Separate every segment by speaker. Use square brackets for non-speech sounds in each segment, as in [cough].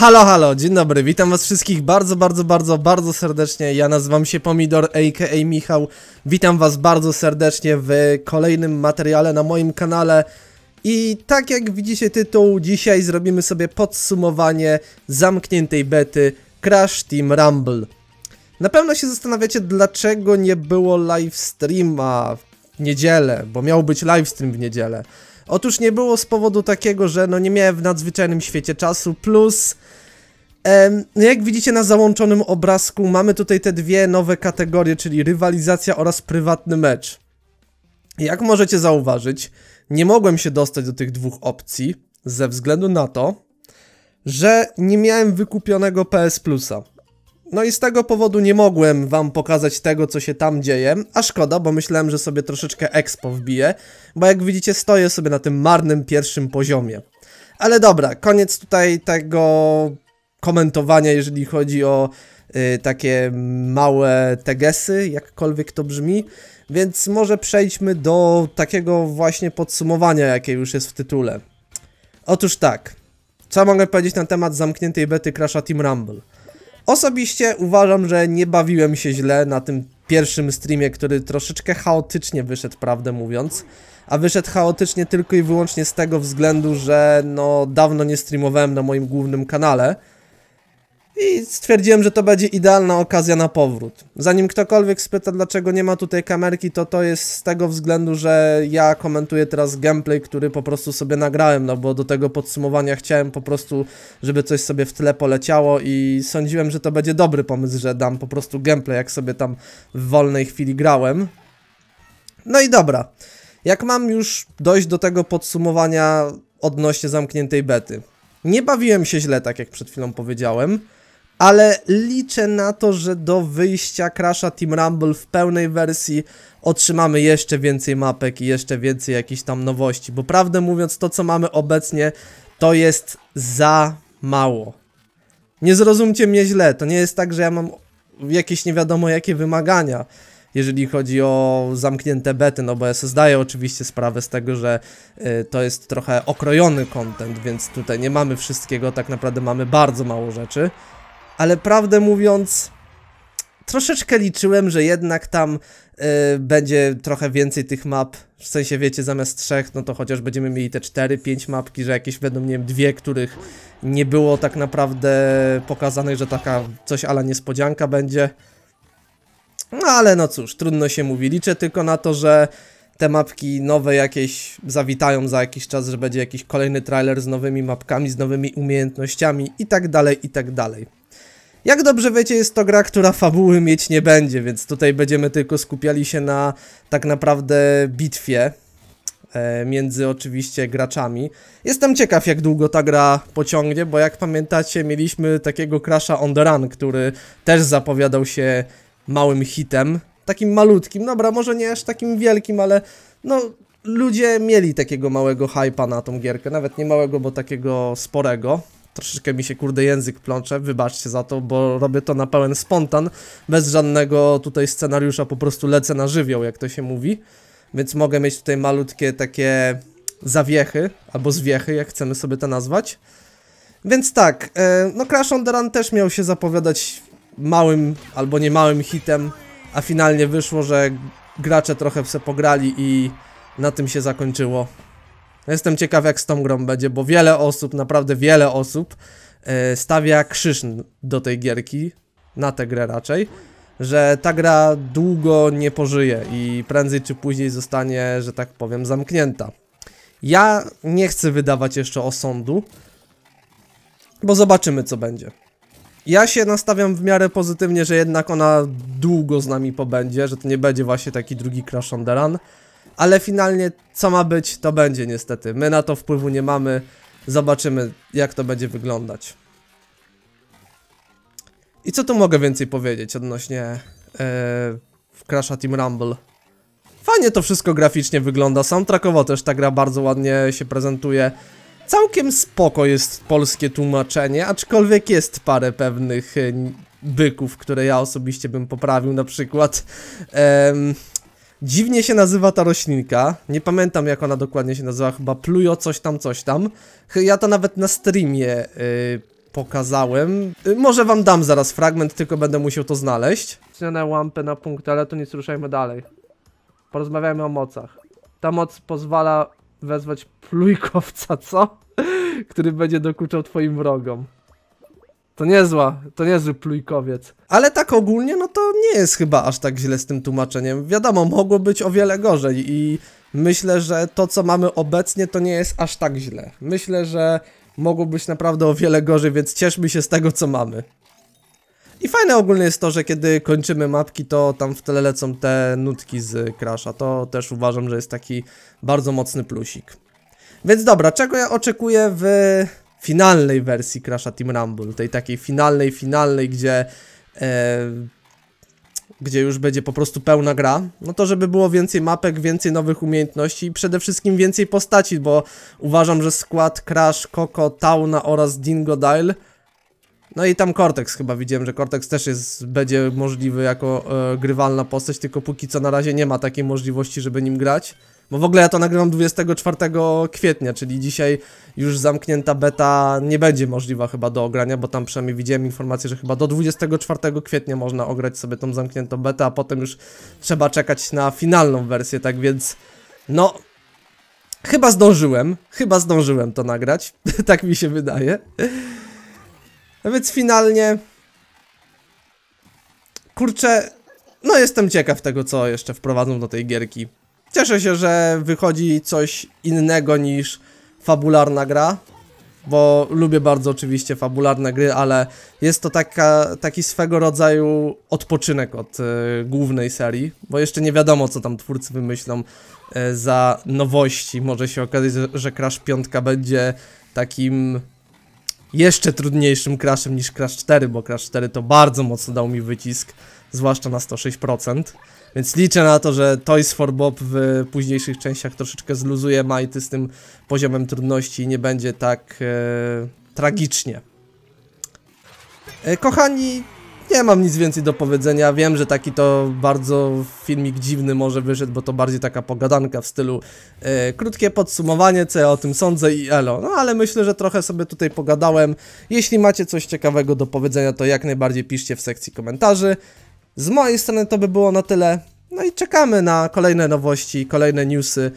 Speaker 1: Halo, halo, dzień dobry, witam was wszystkich bardzo, bardzo, bardzo, bardzo serdecznie. Ja nazywam się Pomidor, a.k.a. Michał. Witam was bardzo serdecznie w kolejnym materiale na moim kanale. I tak jak widzicie tytuł, dzisiaj zrobimy sobie podsumowanie zamkniętej bety Crash Team Rumble. Na pewno się zastanawiacie, dlaczego nie było livestreama w niedzielę, bo miał być livestream w niedzielę. Otóż nie było z powodu takiego, że no nie miałem w nadzwyczajnym świecie czasu, plus... Em, no jak widzicie na załączonym obrazku mamy tutaj te dwie nowe kategorie, czyli rywalizacja oraz prywatny mecz. Jak możecie zauważyć, nie mogłem się dostać do tych dwóch opcji ze względu na to, że nie miałem wykupionego PS Plusa. No i z tego powodu nie mogłem wam pokazać tego, co się tam dzieje, a szkoda, bo myślałem, że sobie troszeczkę expo wbiję, bo jak widzicie stoję sobie na tym marnym pierwszym poziomie. Ale dobra, koniec tutaj tego komentowania, jeżeli chodzi o y, takie małe tegesy, jakkolwiek to brzmi. Więc może przejdźmy do takiego właśnie podsumowania, jakie już jest w tytule. Otóż tak, co mogę powiedzieć na temat zamkniętej bety Crasha Team Rumble? Osobiście uważam, że nie bawiłem się źle na tym pierwszym streamie, który troszeczkę chaotycznie wyszedł, prawdę mówiąc. A wyszedł chaotycznie tylko i wyłącznie z tego względu, że no dawno nie streamowałem na moim głównym kanale. I stwierdziłem, że to będzie idealna okazja na powrót. Zanim ktokolwiek spyta, dlaczego nie ma tutaj kamerki, to to jest z tego względu, że ja komentuję teraz gameplay, który po prostu sobie nagrałem, no bo do tego podsumowania chciałem po prostu, żeby coś sobie w tle poleciało i sądziłem, że to będzie dobry pomysł, że dam po prostu gameplay, jak sobie tam w wolnej chwili grałem. No i dobra. Jak mam już dojść do tego podsumowania odnośnie zamkniętej bety. Nie bawiłem się źle, tak jak przed chwilą powiedziałem ale liczę na to, że do wyjścia Crasha Team Rumble w pełnej wersji otrzymamy jeszcze więcej mapek i jeszcze więcej jakichś tam nowości, bo prawdę mówiąc to co mamy obecnie to jest za mało. Nie zrozumcie mnie źle, to nie jest tak, że ja mam jakieś nie wiadomo jakie wymagania, jeżeli chodzi o zamknięte bety, no bo ja sobie zdaję oczywiście sprawę z tego, że y, to jest trochę okrojony content, więc tutaj nie mamy wszystkiego, tak naprawdę mamy bardzo mało rzeczy ale prawdę mówiąc, troszeczkę liczyłem, że jednak tam yy, będzie trochę więcej tych map. W sensie, wiecie, zamiast trzech, no to chociaż będziemy mieli te cztery, pięć mapki, że jakieś będą, nie wiem, dwie, których nie było tak naprawdę pokazanych, że taka coś ala niespodzianka będzie. No ale no cóż, trudno się mówi. Liczę tylko na to, że te mapki nowe jakieś zawitają za jakiś czas, że będzie jakiś kolejny trailer z nowymi mapkami, z nowymi umiejętnościami i tak dalej, i tak dalej. Jak dobrze wiecie, jest to gra, która fabuły mieć nie będzie, więc tutaj będziemy tylko skupiali się na tak naprawdę bitwie e, między oczywiście graczami. Jestem ciekaw, jak długo ta gra pociągnie, bo jak pamiętacie, mieliśmy takiego Crasha on the Run, który też zapowiadał się małym hitem, takim malutkim, dobra, może nie aż takim wielkim, ale no ludzie mieli takiego małego hypa na tą gierkę, nawet nie małego, bo takiego sporego troszeczkę mi się kurde język plącze, wybaczcie za to, bo robię to na pełen spontan, bez żadnego tutaj scenariusza, po prostu lecę na żywioł, jak to się mówi. Więc mogę mieć tutaj malutkie takie zawiechy, albo zwiechy, jak chcemy sobie to nazwać. Więc tak, e, no Crash on the Run też miał się zapowiadać małym albo niemałym hitem, a finalnie wyszło, że gracze trochę se pograli i na tym się zakończyło. Jestem ciekaw jak z tą grą będzie, bo wiele osób, naprawdę wiele osób e, stawia krzyż do tej gierki, na tę grę raczej, że ta gra długo nie pożyje i prędzej czy później zostanie, że tak powiem, zamknięta. Ja nie chcę wydawać jeszcze osądu, bo zobaczymy co będzie. Ja się nastawiam w miarę pozytywnie, że jednak ona długo z nami pobędzie, że to nie będzie właśnie taki drugi Crash on the Run, ale finalnie co ma być, to będzie niestety. My na to wpływu nie mamy. Zobaczymy, jak to będzie wyglądać. I co tu mogę więcej powiedzieć odnośnie yy, Crash'a Team Rumble? Fajnie to wszystko graficznie wygląda, soundtrackowo też ta gra bardzo ładnie się prezentuje. Całkiem spoko jest polskie tłumaczenie, aczkolwiek jest parę pewnych e, byków, które ja osobiście bym poprawił na przykład. Yy, Dziwnie się nazywa ta roślinka. Nie pamiętam jak ona dokładnie się nazywa, chyba plujo coś tam, coś tam. Ja to nawet na streamie yy, pokazałem. Yy, może wam dam zaraz fragment, tylko będę musiał to znaleźć. Zmianę łampę na punkt, ale to nie ruszajmy dalej. Porozmawiajmy o mocach. Ta moc pozwala wezwać plujkowca, co? [laughs] Który będzie dokuczał twoim wrogom. To niezła, to niezły plujkowiec. Ale tak ogólnie, no to nie jest chyba aż tak źle z tym tłumaczeniem. Wiadomo, mogło być o wiele gorzej i myślę, że to, co mamy obecnie, to nie jest aż tak źle. Myślę, że mogło być naprawdę o wiele gorzej, więc cieszmy się z tego, co mamy. I fajne ogólnie jest to, że kiedy kończymy mapki, to tam w tle lecą te nutki z Crasha. To też uważam, że jest taki bardzo mocny plusik. Więc dobra, czego ja oczekuję w finalnej wersji Crash'a Team Rumble, tej takiej finalnej, finalnej, gdzie e, gdzie już będzie po prostu pełna gra, no to żeby było więcej mapek, więcej nowych umiejętności i przede wszystkim więcej postaci, bo uważam, że skład Crash, Coco, Tauna oraz Dingo no i tam Cortex chyba widziałem, że Cortex też jest, będzie możliwy jako e, grywalna postać, tylko póki co na razie nie ma takiej możliwości, żeby nim grać. Bo w ogóle ja to nagrywam 24 kwietnia, czyli dzisiaj już zamknięta beta nie będzie możliwa chyba do ogrania, bo tam przynajmniej widziałem informację, że chyba do 24 kwietnia można ograć sobie tą zamkniętą betę, a potem już trzeba czekać na finalną wersję, tak więc no... Chyba zdążyłem, chyba zdążyłem to nagrać, [laughs] tak mi się wydaje. No więc finalnie... Kurczę, no jestem ciekaw tego, co jeszcze wprowadzą do tej gierki. Cieszę się, że wychodzi coś innego niż fabularna gra, bo lubię bardzo oczywiście fabularne gry, ale jest to taka, taki swego rodzaju odpoczynek od y, głównej serii, bo jeszcze nie wiadomo, co tam twórcy wymyślą y, za nowości. Może się okazać, że Crash 5 będzie takim jeszcze trudniejszym crashem niż Crash 4, bo Crash 4 to bardzo mocno dał mi wycisk, zwłaszcza na 106%. Więc liczę na to, że Toys for Bob w późniejszych częściach troszeczkę zluzuje majty z tym poziomem trudności i nie będzie tak e, tragicznie. E, kochani, nie mam nic więcej do powiedzenia. Wiem, że taki to bardzo filmik dziwny może wyszedł, bo to bardziej taka pogadanka w stylu e, krótkie podsumowanie, co ja o tym sądzę i elo. No ale myślę, że trochę sobie tutaj pogadałem. Jeśli macie coś ciekawego do powiedzenia, to jak najbardziej piszcie w sekcji komentarzy. Z mojej strony to by było na tyle. No i czekamy na kolejne nowości, kolejne newsy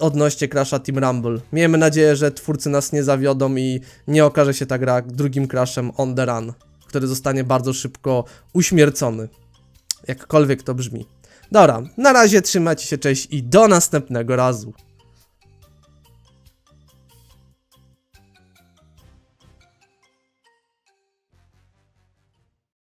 Speaker 1: odnośnie Crasha Team Rumble. Miejmy nadzieję, że twórcy nas nie zawiodą i nie okaże się ta gra drugim Crashem on the run który zostanie bardzo szybko uśmiercony. Jakkolwiek to brzmi. Dobra, na razie trzymajcie się, cześć i do następnego razu.